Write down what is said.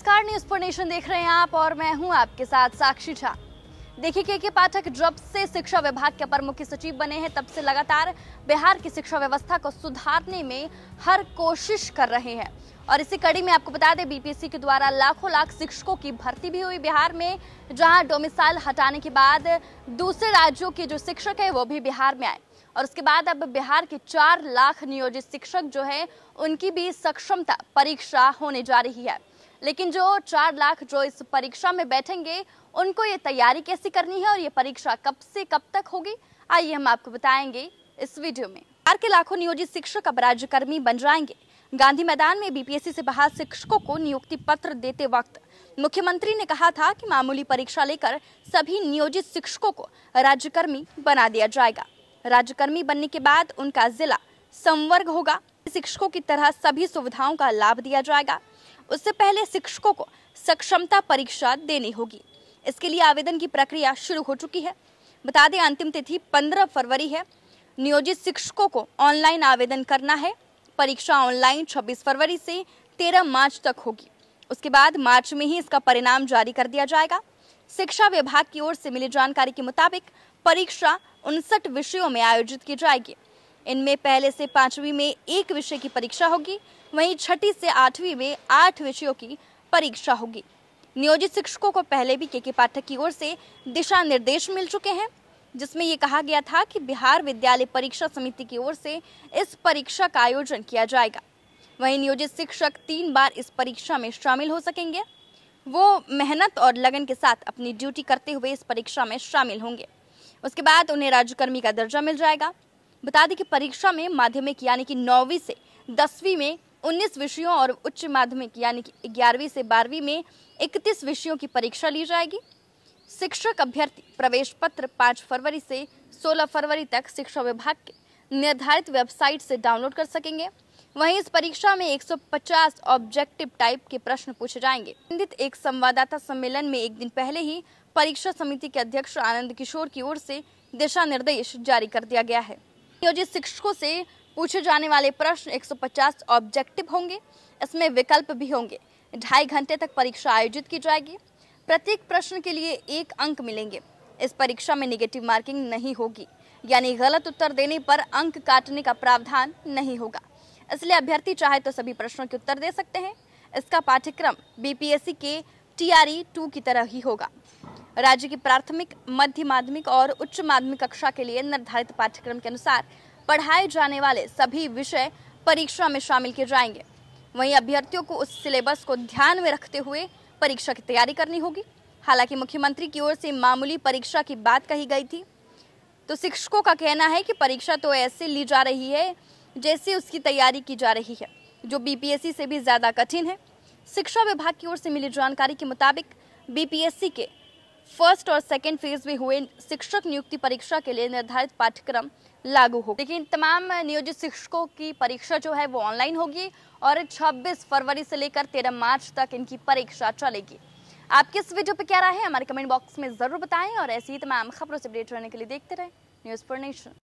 नमस्कार न्यूज पर नेशन देख रहे हैं आप और मैं हूं आपके साथ साक्षी झा देखिए के के पाठक जब से शिक्षा विभाग के अपर मुख्य सचिव बने हैं तब से लगातार बिहार की शिक्षा व्यवस्था को सुधारने में हर कोशिश कर रहे हैं और इसी कड़ी में आपको बता दें बीपीएससी के द्वारा लाखों लाख शिक्षकों की भर्ती भी हुई बिहार में जहां डोमिसाइल हटाने के बाद दूसरे राज्यों के जो शिक्षक है वो भी बिहार में आए और उसके बाद अब बिहार के चार लाख नियोजित शिक्षक जो है उनकी भी सक्षमता परीक्षा होने जा रही है लेकिन जो चार लाख जो इस परीक्षा में बैठेंगे उनको ये तैयारी कैसे करनी है और ये परीक्षा कब से कब तक होगी आइए हम आपको बताएंगे इस वीडियो में चार के लाखों नियोजित शिक्षक अब राज्यकर्मी बन जाएंगे गांधी मैदान में बीपीएससी से बाहर शिक्षकों को नियुक्ति पत्र देते वक्त मुख्यमंत्री ने कहा था कि मामूली परीक्षा लेकर सभी नियोजित शिक्षकों को राज्यकर्मी बना दिया जाएगा राज्यकर्मी बनने के बाद उनका जिला संवर्ग होगा शिक्षकों की तरह सभी सुविधाओं का लाभ दिया जाएगा उससे पहले शिक्षकों को सक्षमता परीक्षा देनी होगी इसके लिए आवेदन की प्रक्रिया शुरू हो चुकी है बता दें अंतिम तिथि 15 फरवरी है नियोजित शिक्षकों को ऑनलाइन आवेदन करना है परीक्षा ऑनलाइन 26 फरवरी से 13 मार्च तक होगी उसके बाद मार्च में ही इसका परिणाम जारी कर दिया जाएगा शिक्षा विभाग की ओर से मिली जानकारी के मुताबिक परीक्षा उनसठ विषयों में आयोजित की जाएगी इनमें पहले से पांचवी में एक विषय की परीक्षा होगी वहीं छठी से आठवीं में आठ विषयों की परीक्षा होगी नियोजित शिक्षकों को पहले भी के के पाठक की ओर से दिशा निर्देश मिल चुके हैं जिसमें ये कहा गया था कि बिहार विद्यालय परीक्षा समिति की ओर से इस परीक्षा का आयोजन किया जाएगा वहीं नियोजित शिक्षक तीन बार इस परीक्षा में शामिल हो सकेंगे वो मेहनत और लगन के साथ अपनी ड्यूटी करते हुए इस परीक्षा में शामिल होंगे उसके बाद उन्हें राज्यकर्मी का दर्जा मिल जाएगा बता दें कि परीक्षा में माध्यमिक यानी कि नौवीं से दसवीं में उन्नीस विषयों और उच्च माध्यमिक यानी कि ग्यारहवीं से बारहवीं में इकतीस विषयों की परीक्षा ली जाएगी शिक्षक अभ्यर्थी प्रवेश पत्र पाँच फरवरी से सोलह फरवरी तक शिक्षा विभाग के निर्धारित वेबसाइट से डाउनलोड कर सकेंगे वहीं इस परीक्षा में 150 ऑब्जेक्टिव टाइप के प्रश्न पूछे जाएंगे संबंधित एक संवाददाता सम्मेलन में एक दिन पहले ही परीक्षा समिति के अध्यक्ष आनंद किशोर की ओर से दिशा निर्देश जारी कर दिया गया है नियोजित शिक्षकों से पूछे जाने वाले प्रश्न 150 ऑब्जेक्टिव होंगे इसमें विकल्प भी होंगे ढाई घंटे तक परीक्षा आयोजित की जाएगी प्रत्येक प्रश्न के लिए एक अंक मिलेंगे इस परीक्षा में निगेटिव मार्किंग नहीं होगी यानी गलत उत्तर देने पर अंक काटने का प्रावधान नहीं होगा इसलिए अभ्यर्थी चाहे तो सभी प्रश्नों के उत्तर दे सकते हैं इसका पाठ्यक्रम बीपीएससी के टीआरई टू की तरह ही होगा राज्य की प्राथमिक मध्य माध्यमिक और उच्च माध्यमिक कक्षा के लिए निर्धारित पाठ्यक्रम के अनुसार पढ़ाए जाने वाले सभी विषय परीक्षा में शामिल किए जाएंगे वहीं अभ्यर्थियों को उस सिलेबस को ध्यान में रखते हुए परीक्षा की तैयारी करनी होगी हालांकि मुख्यमंत्री की ओर से मामूली परीक्षा की बात कही गई थी तो शिक्षकों का कहना है कि परीक्षा तो ऐसे ली जा रही है जैसे उसकी तैयारी की जा रही है जो बीपीएससी से भी ज़्यादा कठिन है शिक्षा विभाग की ओर से मिली जानकारी के मुताबिक बीपीएससी के फर्स्ट और सेकेंड फेज में हुए शिक्षक नियुक्ति परीक्षा के लिए निर्धारित पाठ्यक्रम लागू हो लेकिन तमाम नियोजित शिक्षकों की परीक्षा जो है वो ऑनलाइन होगी और 26 फरवरी से लेकर 13 मार्च तक इनकी परीक्षा चलेगी आपकी इस वीडियो पे क्या राय है हमारे कमेंट बॉक्स में जरूर बताएं और ऐसी ही तमाम खबरों से अपडेट रहने के लिए देखते रहें न्यूज़ फॉर नेशन